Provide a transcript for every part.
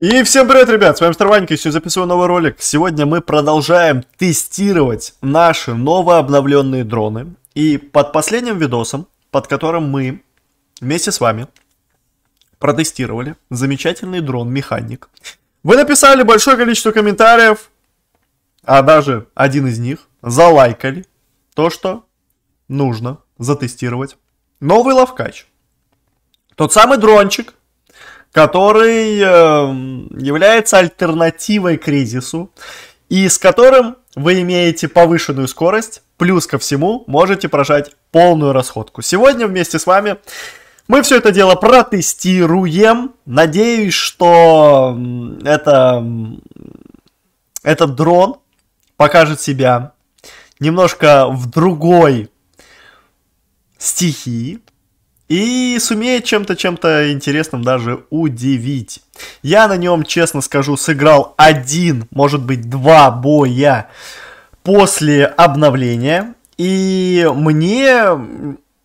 И всем привет, ребят, с вами Старванька, сегодня записываю новый ролик. Сегодня мы продолжаем тестировать наши новообновленные дроны. И под последним видосом, под которым мы вместе с вами протестировали замечательный дрон-механик, вы написали большое количество комментариев, а даже один из них залайкали то, что нужно затестировать. Новый лавкач. Тот самый дрончик, который эм, является альтернативой кризису и с которым вы имеете повышенную скорость, плюс ко всему можете прожать полную расходку. Сегодня вместе с вами мы все это дело протестируем. Надеюсь, что это, этот дрон покажет себя немножко в другой стихии, и сумеет чем-то, чем-то интересным даже удивить. Я на нем, честно скажу, сыграл один, может быть, два боя после обновления, и мне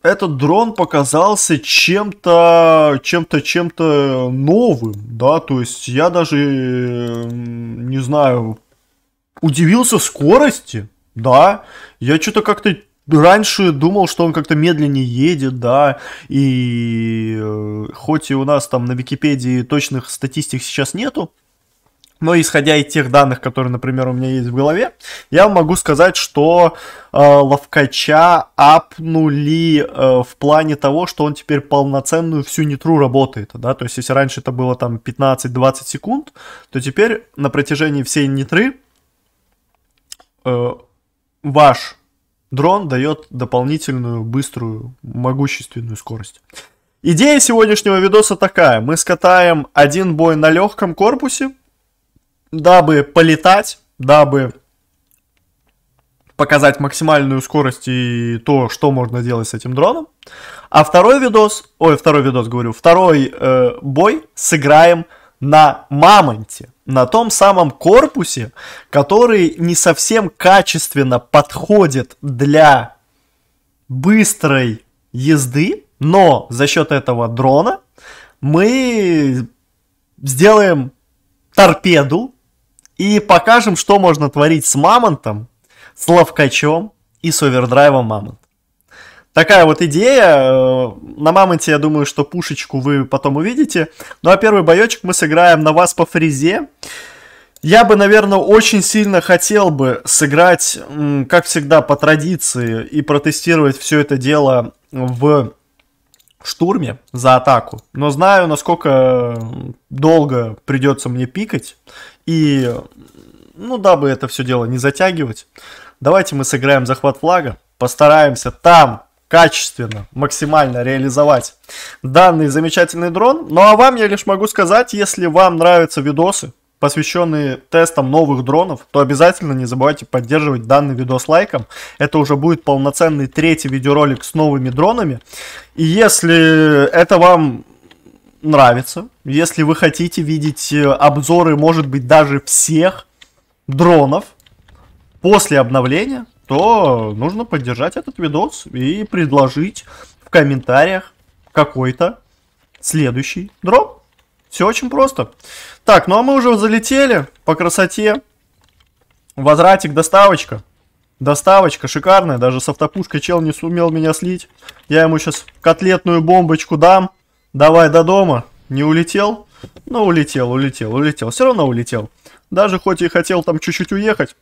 этот дрон показался чем-то, чем-то, чем-то новым, да, то есть я даже, не знаю, удивился скорости, да, я что-то как-то раньше думал, что он как-то медленнее едет, да, и э, хоть и у нас там на Википедии точных статистик сейчас нету, но исходя из тех данных, которые, например, у меня есть в голове, я могу сказать, что э, Ловкача апнули э, в плане того, что он теперь полноценную всю нитру работает. Да? То есть, если раньше это было там 15-20 секунд, то теперь на протяжении всей нитры э, ваш Дрон дает дополнительную, быструю, могущественную скорость. Идея сегодняшнего видоса такая. Мы скатаем один бой на легком корпусе, дабы полетать, дабы показать максимальную скорость и то, что можно делать с этим дроном. А второй видос, ой, второй видос говорю, второй э, бой сыграем на мамонте на том самом корпусе, который не совсем качественно подходит для быстрой езды, но за счет этого дрона мы сделаем торпеду и покажем, что можно творить с мамонтом, с ловкачом и с овердрайвом мамонта такая вот идея. Э, на Мамонте, я думаю, что пушечку вы потом увидите. Ну а первый боечек мы сыграем на вас по фрезе. Я бы, наверное, очень сильно хотел бы сыграть, как всегда, по традиции и протестировать все это дело в штурме за атаку. Но знаю, насколько долго придется мне пикать. И, ну, дабы это все дело не затягивать, давайте мы сыграем захват флага постараемся там качественно, максимально реализовать данный замечательный дрон. Ну а вам я лишь могу сказать, если вам нравятся видосы, посвященные тестам новых дронов, то обязательно не забывайте поддерживать данный видос лайком. Это уже будет полноценный третий видеоролик с новыми дронами. И если это вам нравится, если вы хотите видеть э, обзоры, может быть, даже всех дронов после обновления, то нужно поддержать этот видос и предложить в комментариях какой-то следующий дроп. Все очень просто. Так, ну а мы уже залетели по красоте. Возвратик, доставочка. Доставочка шикарная, даже с автопушкой чел не сумел меня слить. Я ему сейчас котлетную бомбочку дам. Давай до дома. Не улетел? Ну, улетел, улетел, улетел. Все равно улетел. Даже хоть и хотел там чуть-чуть уехать,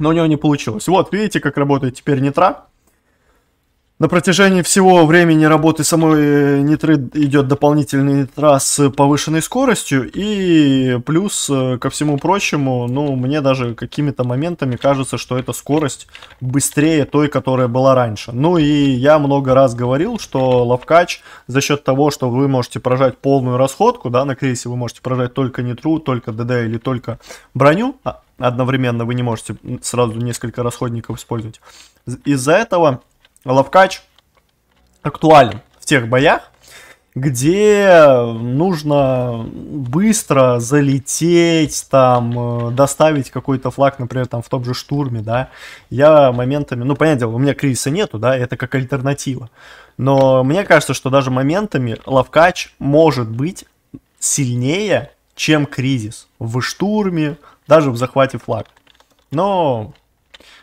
но у него не получилось. Вот, видите, как работает теперь нитра. На протяжении всего времени работы самой э, нитры идет дополнительный нитра с повышенной скоростью. И плюс э, ко всему прочему, ну, мне даже какими-то моментами кажется, что эта скорость быстрее той, которая была раньше. Ну и я много раз говорил, что лавкач за счет того, что вы можете прожать полную расходку, да, на крейсе вы можете прожать только нитру, только ДД или только броню, а, одновременно, вы не можете сразу несколько расходников использовать. Из-за этого ловкач актуален в тех боях, где нужно быстро залететь, там, э, доставить какой-то флаг, например, там, в том же штурме, да, я моментами, ну, понятное дело, у меня кризиса нету, да, это как альтернатива, но мне кажется, что даже моментами ловкач может быть сильнее чем кризис в штурме, даже в захвате флаг. Но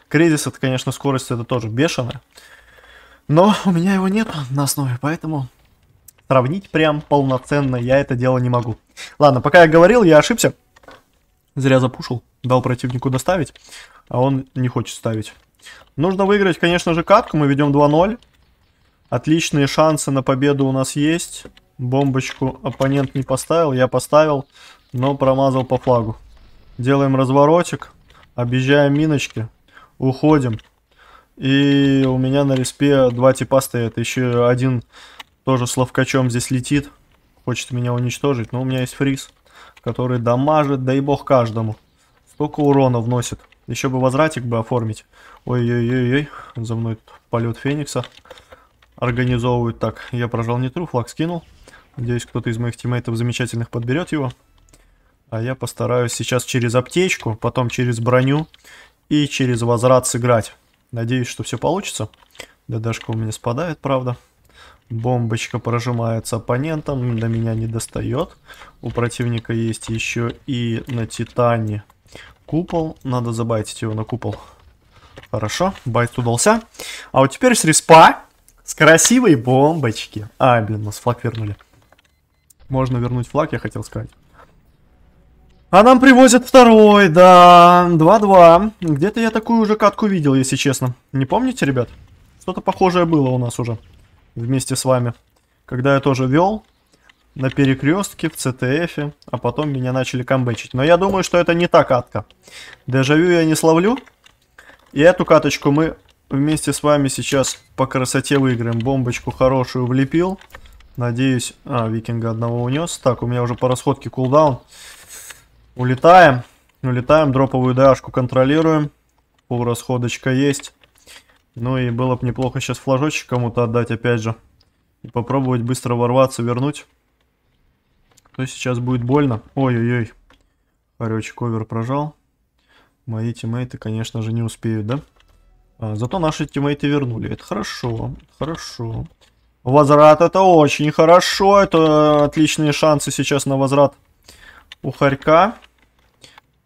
кризис это, конечно, скорость это тоже бешеная. Но у меня его нет на основе, поэтому сравнить прям полноценно я это дело не могу. Ладно, пока я говорил, я ошибся. Зря запушил, дал противнику доставить, а он не хочет ставить. Нужно выиграть, конечно же, катку, мы ведем 2-0. Отличные шансы на победу у нас есть. Бомбочку оппонент не поставил, я поставил, но промазал по флагу. Делаем разворотик, объезжаем миночки, уходим. И у меня на респе два типа стоят. Еще один тоже с ловкачом здесь летит. Хочет меня уничтожить. Но у меня есть фриз, который дамажит, дай бог каждому. столько урона вносит. Еще бы возвратик бы оформить. Ой-ой-ой-ой. За мной полет Феникса. Организовывают так. Я прожал не флаг скинул. Надеюсь, кто-то из моих тиммейтов замечательных подберет его. А я постараюсь сейчас через аптечку, потом через броню и через возврат сыграть. Надеюсь, что все получится. ДДшка у меня спадает, правда. Бомбочка прожимается оппонентом, до меня не достает. У противника есть еще и на Титане купол. Надо забайтить его на купол. Хорошо, байт удался. А вот теперь с респа, с красивой бомбочки. А, блин, нас флаг вернули. Можно вернуть флаг, я хотел сказать. А нам привозят второй, да, 2-2. Где-то я такую уже катку видел, если честно. Не помните, ребят? Что-то похожее было у нас уже вместе с вами. Когда я тоже вел на перекрестке, в ЦТФе, а потом меня начали камбэчить. Но я думаю, что это не та катка. Дежавю я не словлю. И эту каточку мы вместе с вами сейчас по красоте выиграем. Бомбочку хорошую влепил. Надеюсь... А, викинга одного унес. Так, у меня уже по расходке кулдаун. Улетаем. Улетаем, дроповую дашку контролируем. Пол расходочка есть. Ну и было бы неплохо сейчас флажочек кому-то отдать, опять же. И попробовать быстро ворваться, вернуть. То сейчас будет больно. Ой-ой-ой. Хоречек овер прожал. Мои тиммейты, конечно же, не успеют, да? А, зато наши тиммейты вернули. Это хорошо, хорошо. Возврат это очень хорошо. Это отличные шансы сейчас на возврат у Харька.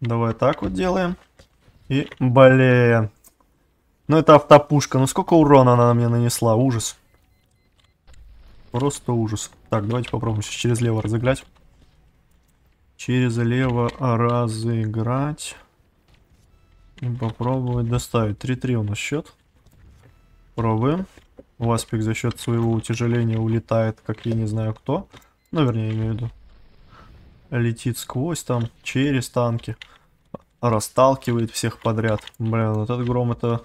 Давай так вот делаем. И, блин. Ну это автопушка. Ну сколько урона она мне нанесла? Ужас. Просто ужас. Так, давайте попробуем сейчас через лево разыграть. Через лево разыграть. И попробовать доставить. 3-3 у нас счет. Пробуем. Васпик за счет своего утяжеления улетает, как я не знаю кто. Ну, вернее, имею в виду. Летит сквозь там, через танки. Расталкивает всех подряд. Блин, вот этот гром, это...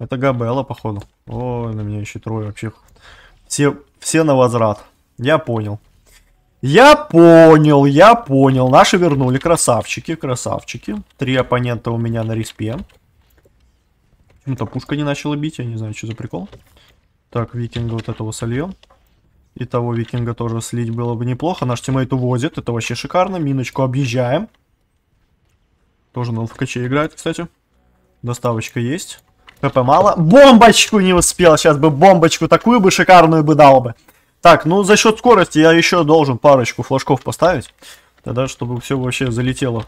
Это Габелла, походу. Ой, на меня еще трое вообще. Все, все на возврат. Я понял. Я понял, я понял. Наши вернули. Красавчики, красавчики. Три оппонента у меня на респе. Ну то пушка не начала бить, я не знаю, что за прикол. Так, викинга вот этого сольем. И того викинга тоже слить было бы неплохо. Наш тиммейт уводит. Это вообще шикарно. Миночку объезжаем. Тоже на ЛФКЧ играет, кстати. Доставочка есть. ПП мало. Бомбочку не успел. Сейчас бы бомбочку такую бы шикарную бы дал бы. Так, ну за счет скорости я еще должен парочку флажков поставить. Тогда, чтобы все вообще залетело.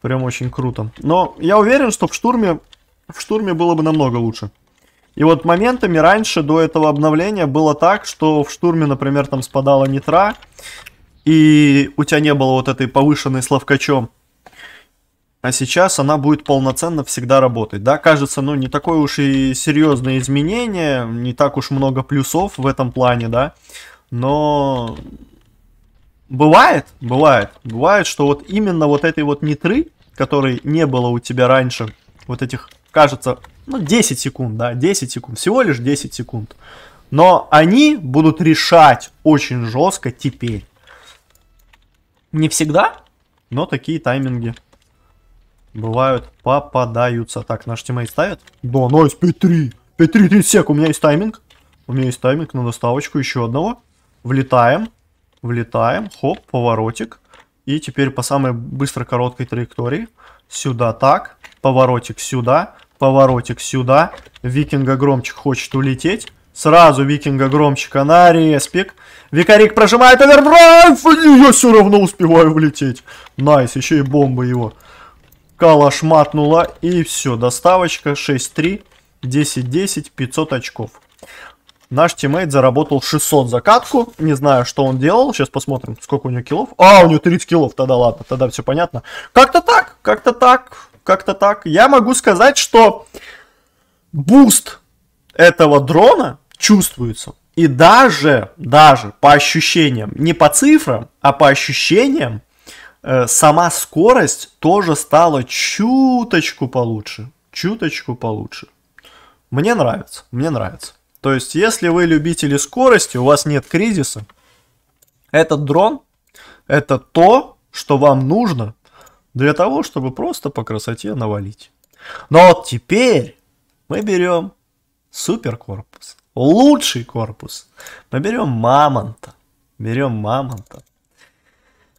Прям очень круто. Но я уверен, что в штурме, в штурме было бы намного лучше. И вот моментами раньше, до этого обновления, было так, что в штурме, например, там спадала нитра, и у тебя не было вот этой повышенной словкачом. А сейчас она будет полноценно всегда работать. Да, кажется, ну не такое уж и серьезное изменение, не так уж много плюсов в этом плане, да. Но бывает, бывает, бывает, что вот именно вот этой вот нитры, которой не было у тебя раньше, вот этих кажется, ну, 10 секунд, да, 10 секунд, всего лишь 10 секунд. Но они будут решать очень жестко теперь. Не всегда, но такие тайминги бывают, попадаются. Так, наш тиммейт ставит? Да, найс, P3. P3, 30 сек, у меня есть тайминг. У меня есть тайминг на доставочку еще одного. Влетаем, влетаем, хоп, поворотик. И теперь по самой быстро короткой траектории. Сюда так, поворотик сюда, поворотик сюда. Викинга Громчик хочет улететь. Сразу Викинга Громчика на респик. Викарик прожимает овердрайв, и я все равно успеваю влететь. Найс, еще и бомба его. Калаш матнула, и все, доставочка 6-3, 10-10, 500 очков. Наш тиммейт заработал 600 за катку. Не знаю, что он делал. Сейчас посмотрим, сколько у него киллов. А, у него 30 киллов. Тогда ладно, тогда все понятно. Как-то так, как-то так, как-то так. Я могу сказать, что буст этого дрона чувствуется. И даже, даже по ощущениям, не по цифрам, а по ощущениям, э, сама скорость тоже стала чуточку получше. Чуточку получше. Мне нравится, мне нравится. То есть, если вы любители скорости, у вас нет кризиса, этот дрон – это то, что вам нужно для того, чтобы просто по красоте навалить. Но вот теперь мы берем суперкорпус, лучший корпус. Мы берем мамонта, берем мамонта,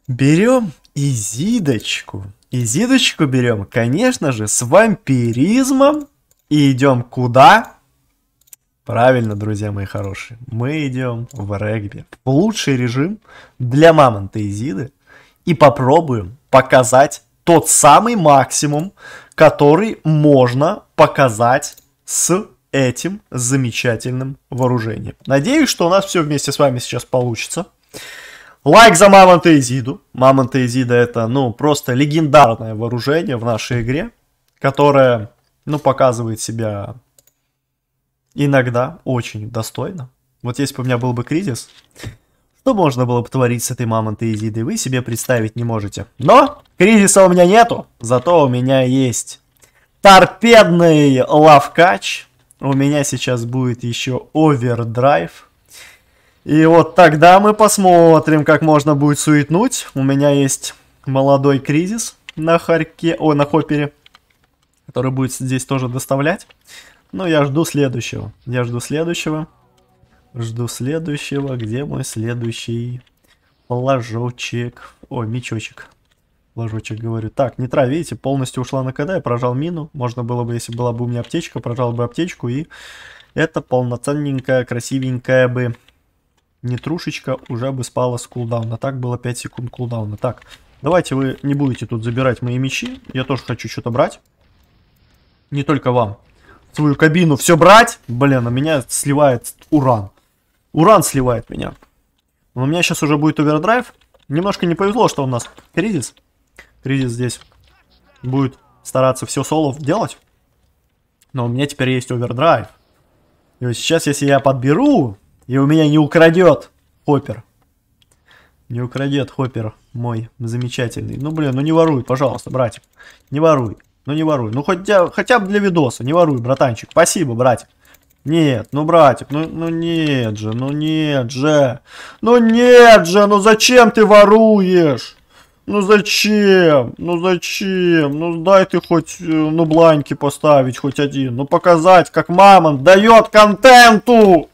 берем изидочку. Изидочку берем, конечно же, с вампиризмом и идем куда? Правильно, друзья мои хорошие, мы идем в регби. В лучший режим для Мамонта Изиды и попробуем показать тот самый максимум, который можно показать с этим замечательным вооружением. Надеюсь, что у нас все вместе с вами сейчас получится. Лайк за Мамонта Изиду. Мамонта Изида это, ну, просто легендарное вооружение в нашей игре, которое, ну, показывает себя иногда очень достойно. Вот если бы у меня был бы кризис, что можно было бы творить с этой мамонтой Изидой, вы себе представить не можете. Но кризиса у меня нету, зато у меня есть торпедный лавкач. У меня сейчас будет еще овердрайв. И вот тогда мы посмотрим, как можно будет суетнуть. У меня есть молодой кризис на Харьке, о, на Хоппере, который будет здесь тоже доставлять. Ну, я жду следующего. Я жду следующего. Жду следующего. Где мой следующий флажочек? О, мечочек. Флажочек, говорю. Так, нитра, видите, полностью ушла на КД. Я прожал мину. Можно было бы, если была бы у меня аптечка, прожал бы аптечку. И это полноценненькая, красивенькая бы нитрушечка уже бы спала с кулдауна. Так было 5 секунд кулдауна. Так, давайте вы не будете тут забирать мои мечи. Я тоже хочу что-то брать. Не только вам свою кабину все брать, блин, а меня сливает уран. Уран сливает меня. Но у меня сейчас уже будет овердрайв. Немножко не повезло, что у нас кризис. Кризис здесь будет стараться все соло делать. Но у меня теперь есть овердрайв. И вот сейчас, если я подберу, и у меня не украдет Хоппер. Не украдет Хоппер мой замечательный. Ну, блин, ну не воруй, пожалуйста, братик. Не воруй. Ну не воруй. Ну хотя, хотя бы для видоса. Не воруй, братанчик. Спасибо, братик. Нет, ну братик, ну, ну нет же, ну нет же. Ну нет же, ну зачем ты воруешь? Ну зачем? Ну зачем? Ну дай ты хоть э, ну бланьки поставить хоть один. Ну показать, как мамонт дает контенту.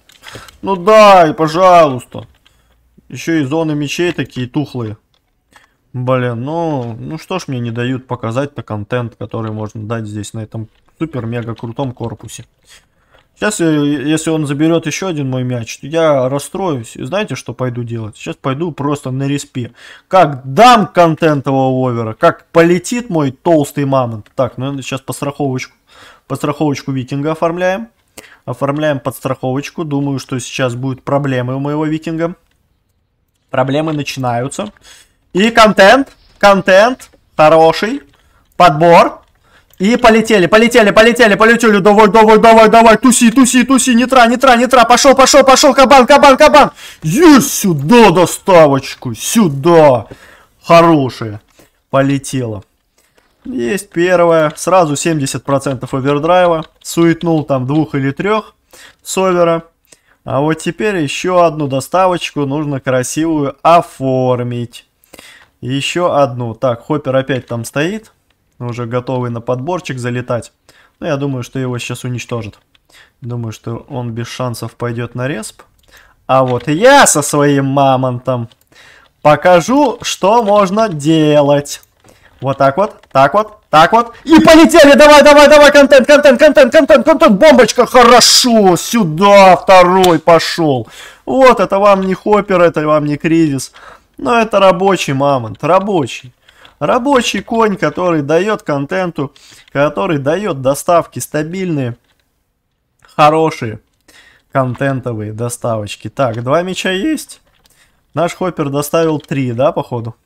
Ну дай, пожалуйста. Еще и зоны мечей такие тухлые. Блин, ну, ну что ж мне не дают показать-то контент, который можно дать здесь на этом супер-мега крутом корпусе. Сейчас, э, если он заберет еще один мой мяч, то я расстроюсь. И знаете, что пойду делать? Сейчас пойду просто на респе. Как дам контентового овера, как полетит мой толстый мамонт. Так, ну сейчас по страховочку, по страховочку викинга оформляем. Оформляем подстраховочку. Думаю, что сейчас будут проблемы у моего викинга. Проблемы начинаются. И контент, контент, хороший, подбор. И полетели, полетели, полетели, полетели. Давай, давай, давай, давай. Туси, туси, туси. Нетра, нетра, нетра. Пошел, пошел, пошел. Кабан, кабан, кабан. Есть сюда доставочку. Сюда. Хорошая. Полетела. Есть первая. Сразу 70% овердрайва. Суетнул там двух или трех с А вот теперь еще одну доставочку нужно красивую оформить еще одну. Так, Хоппер опять там стоит. Уже готовый на подборчик залетать. Но ну, я думаю, что его сейчас уничтожат. Думаю, что он без шансов пойдет на респ. А вот я со своим мамонтом покажу, что можно делать. Вот так вот, так вот, так вот. И полетели! Давай, давай, давай, контент, контент, контент, контент, контент. Бомбочка, хорошо. Сюда второй пошел. Вот, это вам не хоппер, это вам не кризис. Но это рабочий мамонт, рабочий. Рабочий конь, который дает контенту, который дает доставки стабильные, хорошие, контентовые доставочки. Так, два меча есть. Наш хоппер доставил три, да, походу?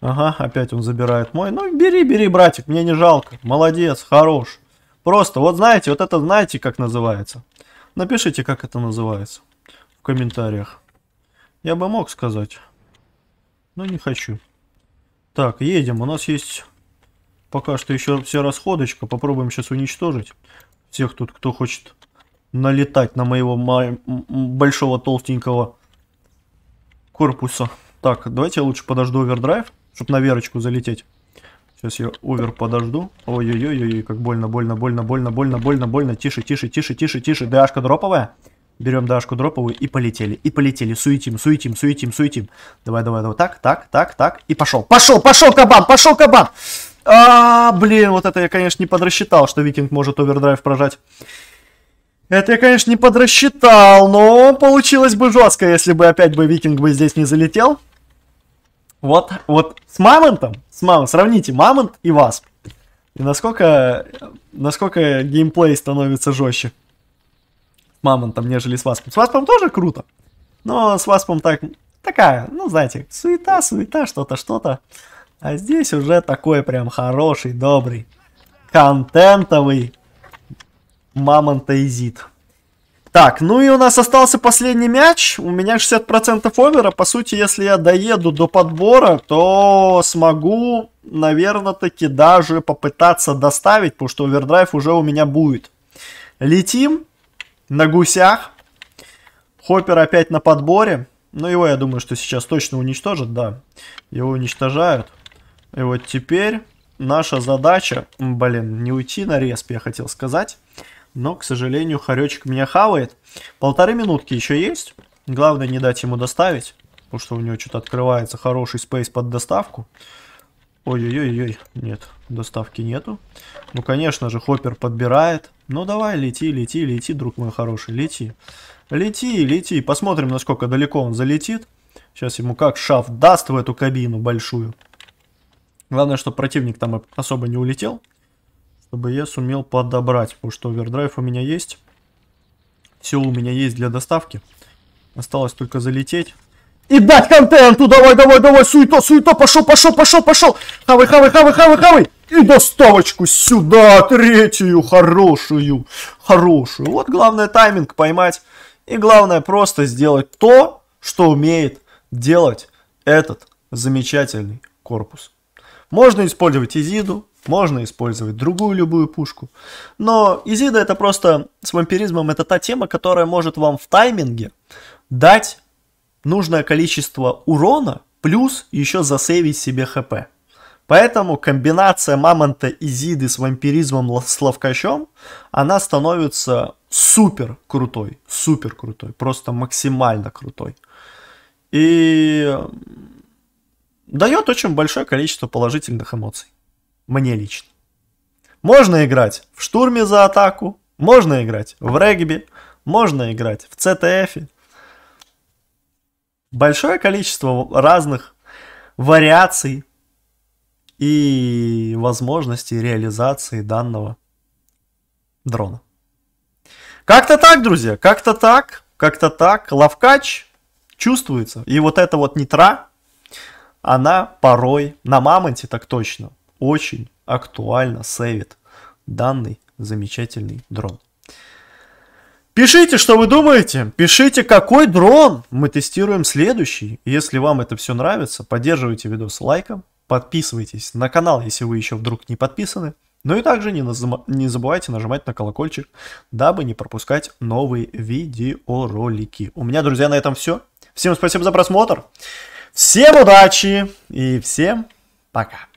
Ага, опять он забирает мой. Ну, бери, бери, братик, мне не жалко. Молодец, хорош. Просто, вот знаете, вот это знаете, как называется? Напишите, как это называется в комментариях. Я бы мог сказать но не хочу. Так, едем. У нас есть пока что еще вся расходочка. Попробуем сейчас уничтожить всех тут, кто хочет налетать на моего ма большого толстенького корпуса. Так, давайте я лучше подожду овердрайв, чтобы на Верочку залететь. Сейчас я овер подожду. ой Ой-ой-ой, как больно, больно, больно, больно, больно, больно, больно. Тише, тише, тише, тише, тише. Дашка дроповая. Берем Дашку дроповую и полетели. И полетели. Суетим, суетим, суетим, суетим. Давай, давай, давай. Так, так, так, так. И пошел. Пошел, пошел, кабан, пошел, кабан. А, блин, вот это я, конечно, не подрасчитал, что Викинг может овердрайв прожать. Это я, конечно, не подрасчитал, но получилось бы жестко, если бы опять бы Викинг бы здесь не залетел. Вот, вот с Мамонтом, с Мамонтом, сравните Мамонт и вас, И насколько, насколько геймплей становится жестче мамонтом, нежели с васпом. С васпом тоже круто, но с васпом так, такая, ну, знаете, суета, суета, что-то, что-то. А здесь уже такой прям хороший, добрый, контентовый мамонтоизит. Так, ну и у нас остался последний мяч. У меня 60% овера. По сути, если я доеду до подбора, то смогу, наверное, таки даже попытаться доставить, потому что овердрайв уже у меня будет. Летим на гусях. Хоппер опять на подборе. Но ну, его, я думаю, что сейчас точно уничтожат, да. Его уничтожают. И вот теперь наша задача... Блин, не уйти на респ, я хотел сказать. Но, к сожалению, хоречек меня хавает. Полторы минутки еще есть. Главное не дать ему доставить. Потому что у него что-то открывается хороший спейс под доставку. Ой-ой-ой, нет, доставки нету. Ну, конечно же, Хоппер подбирает. Ну давай, лети, лети, лети, друг мой хороший, лети. Лети, лети. Посмотрим, насколько далеко он залетит. Сейчас ему как шаф даст в эту кабину большую. Главное, чтобы противник там особо не улетел. Чтобы я сумел подобрать, потому что овердрайв у меня есть. Все у меня есть для доставки. Осталось только залететь. И дать контенту! Ну, давай, давай, давай! Суета, суета! Пошел, пошел, пошел, пошел! Хавай, хавай, хавай, хавай, хавай! И доставочку сюда, третью, хорошую, хорошую. Вот главное тайминг поймать. И главное просто сделать то, что умеет делать этот замечательный корпус. Можно использовать Изиду, можно использовать другую любую пушку. Но Изида это просто с вампиризмом это та тема, которая может вам в тайминге дать нужное количество урона, плюс еще засейвить себе хп. Поэтому комбинация мамонта и Зиды с вампиризмом с ловкачом, она становится супер крутой, супер крутой, просто максимально крутой. И дает очень большое количество положительных эмоций. Мне лично. Можно играть в штурме за атаку, можно играть в регби, можно играть в CTF. Большое количество разных вариаций и возможности реализации данного дрона. Как-то так, друзья, как-то так, как-то так. Лавкач чувствуется. И вот эта вот нитра, она порой, на мамонте так точно, очень актуально сейвит данный замечательный дрон. Пишите, что вы думаете. Пишите, какой дрон мы тестируем следующий. Если вам это все нравится, поддерживайте видос лайком, Подписывайтесь на канал, если вы еще вдруг не подписаны. Ну и также не, назма- не забывайте нажимать на колокольчик, дабы не пропускать новые видеоролики. У меня, друзья, на этом все. Всем спасибо за просмотр. Всем удачи и всем пока.